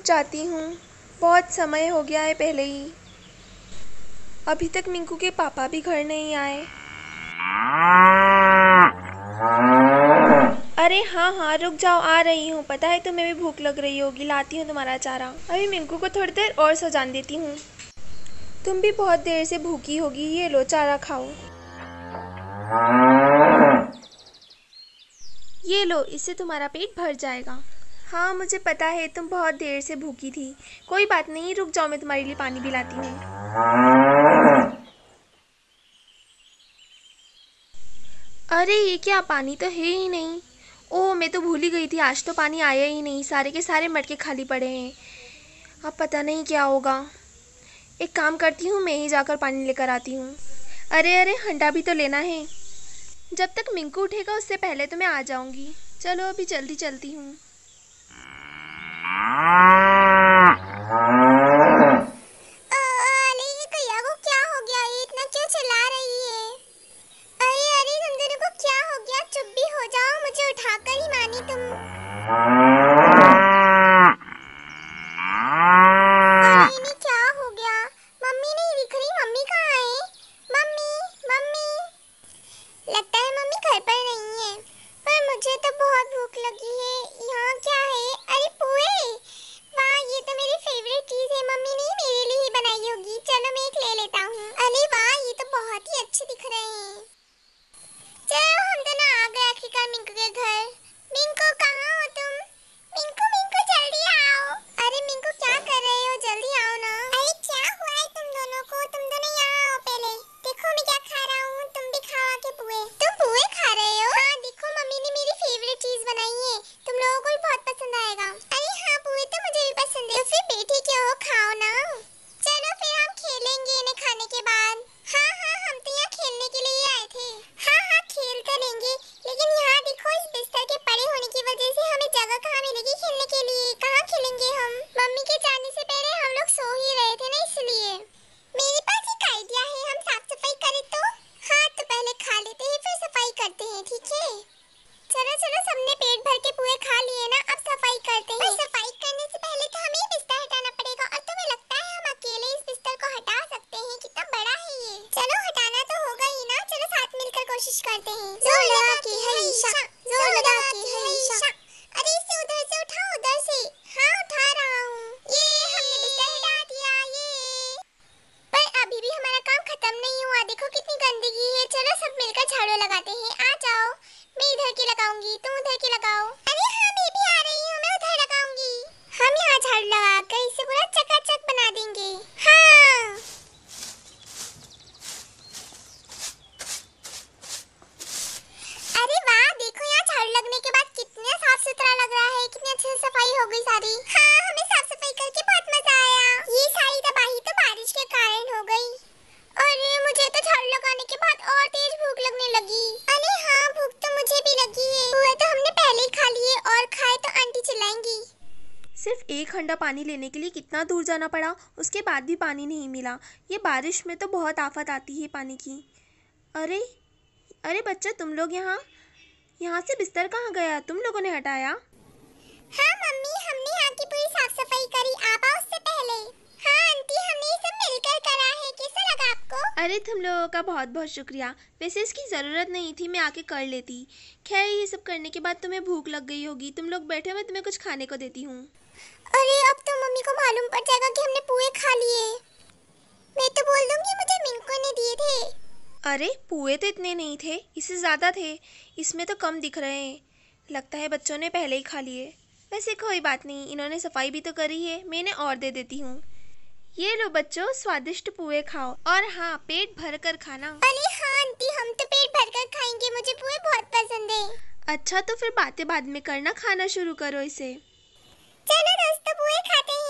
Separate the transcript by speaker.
Speaker 1: रुक जाती हूँ बहुत समय हो गया है पहले ही अभी तक मिंकू के पापा भी घर नहीं आए अरे हाँ हाँ रुक जाओ आ रही हूँ पता है तुम्हें भी भूख लग रही होगी लाती हूँ तुम्हारा चारा अभी मिंकू को थोड़ी देर और सो देती हूँ तुम भी बहुत देर से भूखी होगी ये लो चारा खाओ ये लो इससे तुम्हारा पेट भर जाएगा हाँ मुझे पता है तुम बहुत देर से भूखी थी कोई बात नहीं रुक जाओ मैं तुम्हारे लिए पानी भी लाती हूँ अरे ये क्या पानी तो है ही नहीं ओ मैं तो भूल ही गई थी आज तो पानी आया ही नहीं सारे के सारे मटके खाली पड़े हैं अब पता नहीं क्या होगा एक काम करती हूँ मैं ही जाकर पानी लेकर आती हूँ अरे अरे हंडा भी तो लेना है जब तक मिंकू उठेगा उससे पहले तो मैं आ जाऊँगी चलो अभी जल्दी चलती हूँ
Speaker 2: Ah! चलो मैं एक ले लेता हूँ अरे वाह ये तो बहुत ही अच्छे दिख रहे हैं चलो हम दोनों आ गए आखिरकार मिंकू के घर मिंकू कहाँ हो तुम しかてんゾウだきへいしゃゾウだきへいしゃ हो गई सारी हाँ हमें साफ सफाई करके बहुत मजा आया ये सारी तबाही तो बारिश के कारण हो गई अरे मुझे तो झाड़ू लगाने के बाद और तेज भूख लगने लगी अरे हाँ भूख तो मुझे भी लगी है
Speaker 1: हुए तो हमने पहले ही खा लिए और खाए तो आंटी चिल्लाएंगी सिर्फ एक हंडा पानी लेने के लिए कितना दूर जाना पड़ा उसके बाद भी पानी नहीं मिला ये बारिश में तो बहुत आफत आती है पानी की अरे अरे बच्चा तुम लोग यहाँ यहाँ से बिस्तर कहाँ गया तुम लोगों ने हटाया मम्मी हमने यहाँ की पूरी साफ सफाई करी आप आओ उससे पहले हाँ आंटी हमने सब मिलकर करा है कैसा लगा आपको अरे तुम लोगों का बहुत बहुत शुक्रिया वैसे इसकी ज़रूरत नहीं थी मैं आके कर लेती खैर ये सब करने के बाद तुम्हें भूख लग गई होगी तुम लोग बैठे मैं तुम्हें कुछ खाने को देती हूँ अरे अब तो मम्मी को मालूम पड़ जाएगा कि हमने पुए खा लिए मैं तो बोल दूंगी मुझे मिंको ने दिए थे अरे पुए तो इतने नहीं थे इससे ज़्यादा थे इसमें तो कम दिख रहे हैं लगता है बच्चों ने पहले ही खा लिए वैसे कोई बात नहीं इन्होंने सफाई भी तो करी है मैंने और दे देती हूँ ये लो बच्चों स्वादिष्ट पुए खाओ और हाँ पेट भर कर खाना अरे हाँ आंटी हम तो पेट भर कर खाएंगे मुझे पुए बहुत पसंद है अच्छा तो फिर बातें बाद में करना खाना शुरू करो इसे
Speaker 2: चलो दोस्तों तो पुए खाते हैं